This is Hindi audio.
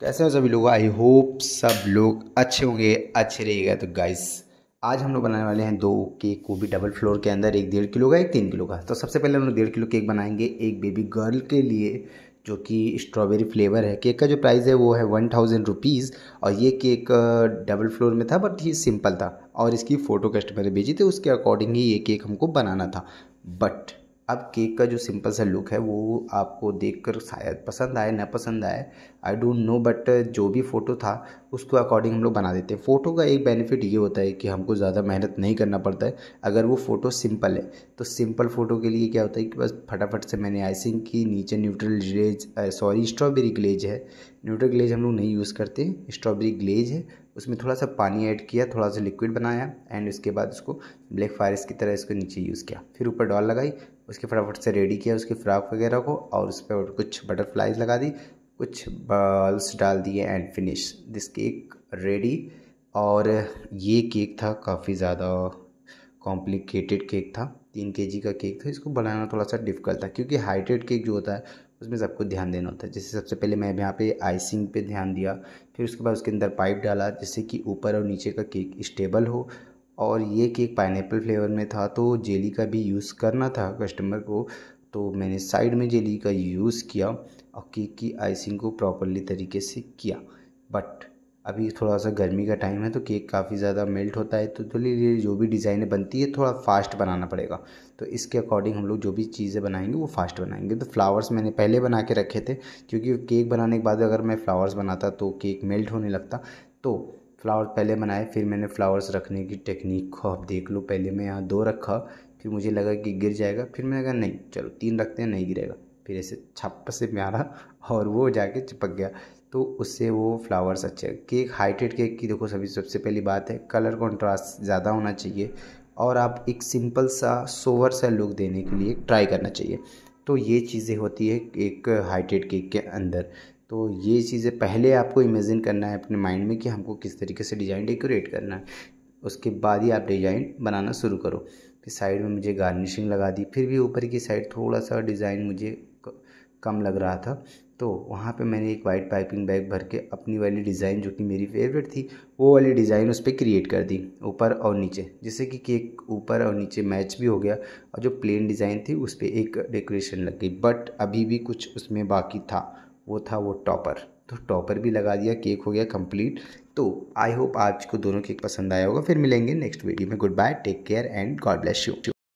कैसे हो सभी लोग आई होप सब लोग अच्छे होंगे अच्छे रहेगा तो गाइस आज हम लोग बनाने वाले हैं दो केक वो भी डबल फ्लोर के अंदर एक डेढ़ किलो का एक तीन किलो का तो सबसे पहले हम लोग डेढ़ किलो केक बनाएंगे एक बेबी गर्ल के लिए जो कि स्ट्रॉबेरी फ्लेवर है केक का जो प्राइस है वो है वन थाउजेंड रुपीज़ और ये केक डबल फ्लोर में था बट ही सिंपल था और इसकी फ़ोटो कस्टमर ने भेजी थी उसके अकॉर्डिंग ही ये केक हमको बनाना था बट अब केक का जो सिंपल सा लुक है वो आपको देखकर शायद पसंद आए ना पसंद आए आई डोंट नो बट जो भी फ़ोटो था उसको अकॉर्डिंग हम लोग बना देते हैं फ़ोटो का एक बेनिफिट ये होता है कि हमको ज़्यादा मेहनत नहीं करना पड़ता है अगर वो फ़ोटो सिंपल है तो सिंपल फ़ोटो के लिए क्या होता है कि बस फटाफट से मैंने आइसिंग की नीचे neutral glaze sorry strawberry glaze है न्यूट्रल ग्लेज हम लोग नहीं यूज़ करते स्ट्रॉबेरी ग्लेज है उसमें थोड़ा सा पानी ऐड किया थोड़ा सा लिक्विड बनाया एंड उसके बाद उसको ब्लैक फायरस की तरह इसको नीचे यूज़ किया फिर ऊपर डॉल लगाई उसके फटाफट से रेडी किया उसके फ्राक वगैरह को और उस पर कुछ बटरफ्लाइज लगा दी कुछ बॉल्स डाल दिए and finish this cake ready और ये केक था काफ़ी ज़्यादा कॉम्प्लिकेटेड केक था तीन के जी का केक था इसको बनाना थोड़ा सा डिफ़िकल्ट था क्योंकि हाइड्रेट केक जो होता है उसमें सब कुछ ध्यान देना होता है जैसे सबसे पहले मैं यहाँ पे आइसिंग पे ध्यान दिया फिर उसके बाद उसके अंदर पाइप डाला जिससे कि ऊपर और नीचे का केक स्टेबल हो और ये केक पाइनएप्पल फ्लेवर में था तो जेली का भी यूज़ करना था कस्टमर को तो मैंने साइड में जेली का यूज़ किया और केक की आइसिंग को प्रॉपरली तरीके से किया बट अभी थोड़ा सा गर्मी का टाइम है तो केक काफ़ी ज़्यादा मेल्ट होता है तो थोड़ी धीरे जो भी डिज़ाइनें बनती है थोड़ा फास्ट बनाना पड़ेगा तो इसके अकॉर्डिंग हम लोग जो भी चीज़ें बनाएंगे वो फास्ट बनाएंगे तो फ्लावर्स मैंने पहले बना के रखे थे क्योंकि केक बनाने के बाद अगर मैं फ्लावर्स बनाता तो केक मेल्ट होने लगता तो फ्लावर पहले बनाए फिर मैंने फ्लावर्स रखने की टेक्निक को आप देख लो पहले मैं यहाँ दो रखा फिर मुझे लगा कि गिर जाएगा फिर मैंने कहा नहीं चलो तीन रखते हैं नहीं गिरेगा फिर ऐसे छप से मारा और वो जाके चिपक गया तो उससे वो फ्लावर्स अच्छे केक हाइटेड केक की देखो सभी सबसे पहली बात है कलर कॉन्ट्रास्ट ज़्यादा होना चाहिए और आप एक सिंपल सा सोवर सा लुक देने के लिए ट्राई करना चाहिए तो ये चीज़ें होती है एक हाइटेड केक के अंदर तो ये चीज़ें पहले आपको इमेजिन करना है अपने माइंड में कि हमको किस तरीके से डिज़ाइन डेकोरेट करना है उसके बाद ही आप डिज़ाइन बनाना शुरू करो फिर साइड में मुझे गार्निशिंग लगा दी फिर भी ऊपर की साइड थोड़ा सा डिज़ाइन मुझे कम लग रहा था तो वहाँ पे मैंने एक वाइट पाइपिंग बैग भर के अपनी वाली डिज़ाइन जो कि मेरी फेवरेट थी वो वाली डिज़ाइन उस पर क्रिएट कर दी ऊपर और नीचे जिससे कि केक ऊपर और नीचे मैच भी हो गया और जो प्लेन डिज़ाइन थी उस पर एक डेकोरेशन लग गई बट अभी भी कुछ उसमें बाकी था वो था वो टॉपर तो टॉपर भी लगा दिया केक हो गया कंप्लीट तो आई होप आज को दोनों केक पसंद आया होगा फिर मिलेंगे नेक्स्ट वीडियो में good bye take care and God bless you